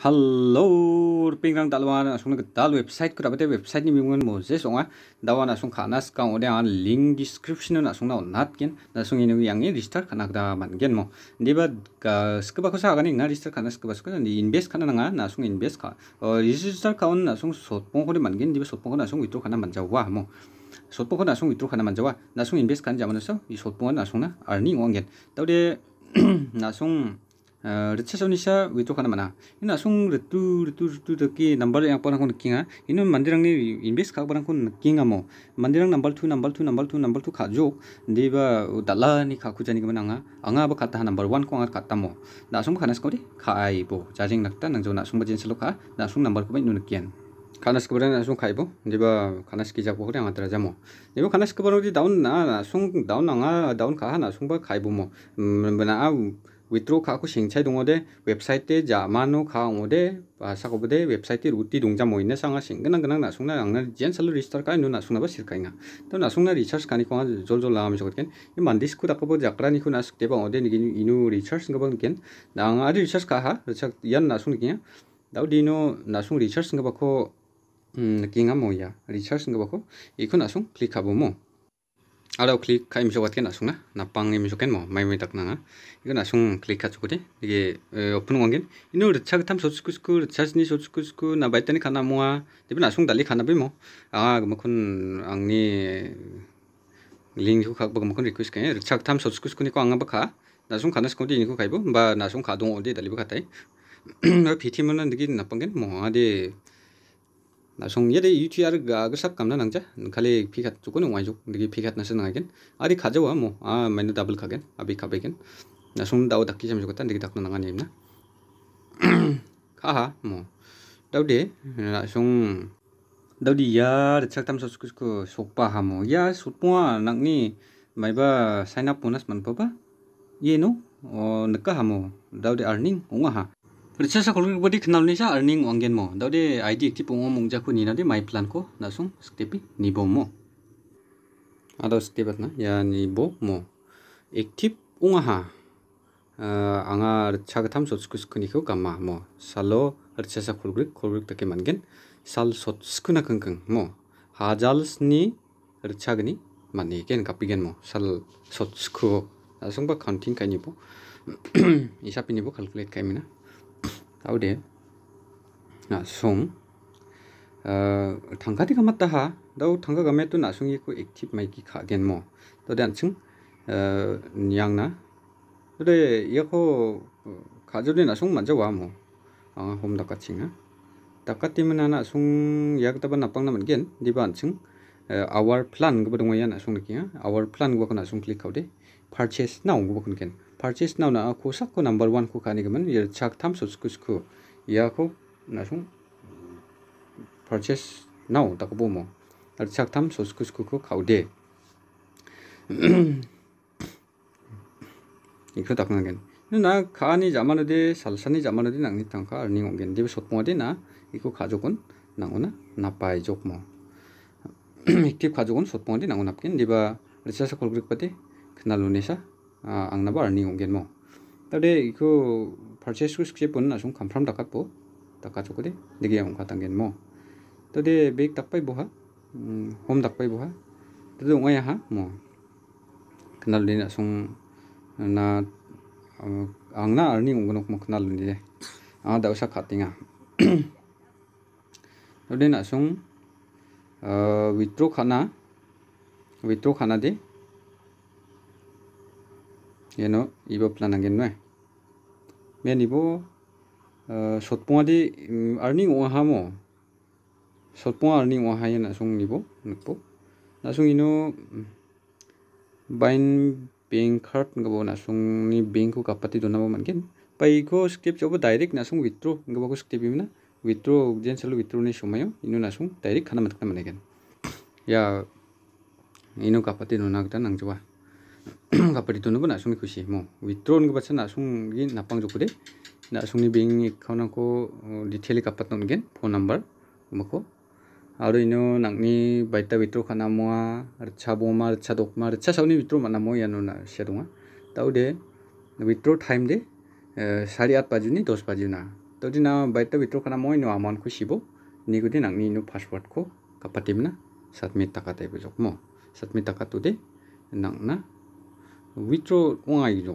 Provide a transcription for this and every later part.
Halo, pingrang dalwan asung ke dal website kita rabate website ni mingun moze songa dawan asung kanas skang ada an link description na asung na nat gen na ini yang ini register khana da mungkin mau. ni deba ka skba ko sa gani na register kanas skuba skba ni invest khana naga na asung invest kha register kaun na asung sot pong ko man gen deba sot pong ko na asung withdraw khana man mau. mo sot pong ko na asung withdraw khana man jawa invest kan jamana so i sot pong na na earning ong gen tawde na asung Rica sa unisa wito kana mana ina sung retu retu retu teki nambal yang pona kong nakinga ina mandirang ni invest ka pona kong nakinga mo mandirang nambal tu nambal tu nambal tu nambal tu kajo ndi ba utala ni ka kuja ni kemana nga anga ba kata nambal wan kong ar kata mo na sung kana skori ka ai bo jajing nakta nang jo na sung ba jin selo ka na sung nambal kong nu nakian kana skori na sung ka ai bo ndi ba kana skori jago kori anga tara jamo ndi ba kana skori di daun na sung daun nga daun ka ha na sung ba ka ai bo mo mbena au 위트로 가고 싱차이 동어데 웹사이트에 자마노 가오데 바사고보데 웹사이트 루티 동자 모이네 상아 싱근한 근한 나송나 양나 지엔 살로 리스터 까이 누 나송나 바 실카이나 또 나송나 리처스 가니 공아 졸졸 나함 저것겐 이 만디스쿠 다까보 자크라니 쿠 나스 데바 어데 니기 이누 리처스 가본 겐 나아 리처스 가하 리처 얀 나송니기야 다우디노 나송 리처스 가바코 음 느낀가 모야 리처스 가바코 이쿠 나송 클릭하보모 ada klik kai misok atken asung na na pang misok ken mo mai mai tak nanga ikan asung klik kacu kode dige opun wangen ino ritsa ketam sotsuku sku ritsa sini sotsuku sku na baitani kana mua tapi dalih dali kana Mau? ah gemakun angni ling ko kak gemakun request kaya ritsa ketam sotsuku sku ni ko anga baka na asung kana sku di ni kayak kaibo ba na asung kadung ode dali baka tai PT mana digi na panggen mo ada song yede yuti ga ga sab kamna nangja kale pikhat chukun ngwai juk digi pikhat na sen gen ari khaja wa mo a mainu double kagen, abi khabe gen na song dau dakki jam jukotan digi dakna nanga na ka ha mo dau de na song dau di ya chak tam sos sok pa ha mo ya sutwa nangni maiba sign up bonus man pa ba ye no o ka ha mo dau de earning unga ha Pertama saya kalau kenal ni saya earning wangian mo. Dari ID tip pun mau mungkin aku ni nanti my plan ko langsung stepi ni bo mo. Ada step apa na? Ya ni bo mo. Ektip unga ha. Angar cak tham subscribe kuni ko gama mo. Salo pertama saya kalau grip kalau mungkin sal subscribe nak kengkeng mo. Hajal ni pertama gini mana ikan kapi gini mo sal subscribe. Langsung pak counting kaini bo. Isap ini bo calculate kaini na. 아우리 나송 아, 어, 당가디 가마타하 다우 당가 가메 또 나송이 고 액티브 마이기 가겐 뭐 또단층 양나 그래 이거 어, 가족이 나송 먼저 와뭐 아 홈다 같이나 딱까티면 하나 송 약다바 나빵나 만겐 디반층 어, our plan go dong yan asung kia our plan go kana sung click out de purchase now go kun ken purchase now na aku sakku number one ku kani gaman yer chak tam so sku sku ya aku na purchase now ta ko bomo ar chak tam so sku sku ko khau de ikho ta kang gen na kani jamana de salsani jamana de nangni tangka ar ni ngongen de sot mo de na ikho kha jokon nangona na pai jok mo active kha jokon sot mo de nangona kin diba risa sa kolgrik pati knalunesa आंना बार नि गंगेन म तडे इखो परचेस कु स्क्रिप न सुम कन्फर्म दका पो दका चोको दे दिगे आं खा तंगेन म तडे बेक दपाय बहा होम दपाय बहा तडे उंगाय हा म कनल दिन सुम ना आंना आर नि गंगनो म कनल नि दे आ दावसा खातिङा तडे ना सुम विथ्रो खाना विथ्रो खाना दे yeno ibo plana genwe eh, meni bo sotpoa di earning mm, wahamo sotpoa earning wahai na sung ni bo nukpo na sung ino mm, bain bank card ngabo na sung ni bank ko kapati dona bo mangen pai ko skip coba direct na sung withdraw ngabo ko skip ibina withdraw gen selo withdraw ni shumayo ino na sung direct khana matkna manegen ya ino kapati dona kta nang jwa kapari tunu pun asung ni kusi mo withdrawn ko basa asung gi napang jokuri na asung ni bing account ko detail kapat non gen phone number mako aro ino nangni baita withdraw khana moa rcha boma rcha dokma rcha sauni withdraw mana mo yanu na sedunga tau de withdraw time de साढ़े आठ बजे नहीं दस बजे ना तो दिन बैठा विथ्रो खाना मैं नो अमाउंट को सिबो निगुदे नांगनी नो पासवर्ड को कपाटिम ना सात मिनट तक टाइप जोक मो सात मिनट तक तो दे नांगना withdraw ungay oh, jo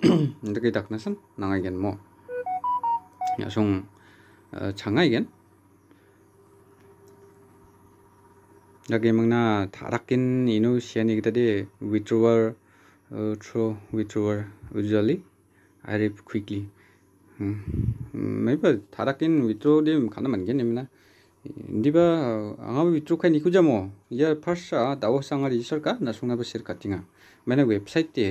gitu. nang daknasan nangaygen mo yasong eh, changaygen dagi mangna inu ino siani gitade withdrawer eh, throw withdrawer usually i rip quickly hmm. mm, maybe tharakin withdraw dem khana mangen emna ndiba eh, anga withdraw khai nikujamo ya first a dawo sangari sarka na sungna ba sir katinga मैंने website તે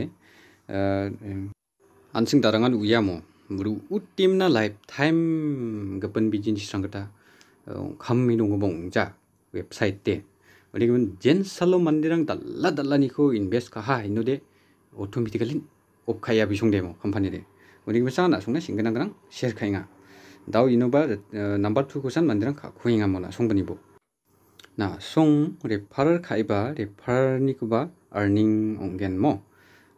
આનસિંગ તારાંગાન ઉયામો મુરુ ઉત્તિમના life time ગપન બીજિન સિસંગતા ખમ્મી ડોંગો બોંગજા વેબસાઇટ તે 어리면 젠 살로 만디랑 달라 달라니코 인베스 가하 있는데 오토매틱컬리 옵카야 비송데모 컴퍼니데 어리면 사나 송나 싱그랑 그랑 셰르카잉아 다우 이노바 넘버 2 고산 만디랑 카 고잉아 모나 송분이보 na sung refer khaiba refer nikba earning ongen mo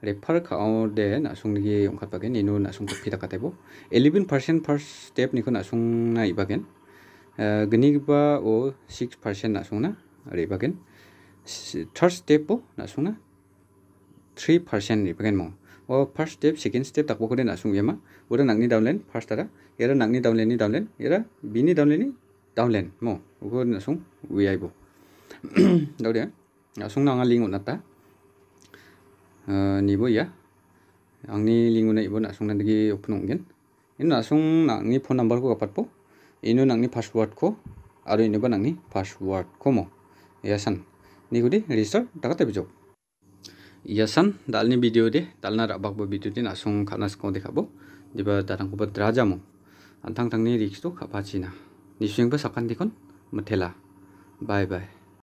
refer khao de na sung ni yong khat bagen inu na sung kophi takate bo 11% first step niko na sung na ibagen gni ba o 6% na sung na re bagen third step bo na sung na 3% re bagen mo 어 first step second step 딱 보고 내 나중 예마 우리 낙니 다운랜 first 따라 얘라 낙니 다운랜이 다운랜 얘라 미니 다운랜이 taulen mo ugo na sung wiai bo daure ya sung nang lingu nata ni bo ya angni lingu na ibo na sung nan degi opnung gen in na sung nang ni phone number ko kapat po inu nang ni password ko aru inu ba nang ni password ko mo yasan ni gudi register takate bijok yasan dalni video de dalna rabak bo video de na sung khanas ko dekhabo diba tarang ko ba draja mo antang tangni rikstok khapachi na নিশ্চয়ংবা চকান দিখন মঠেলা bye by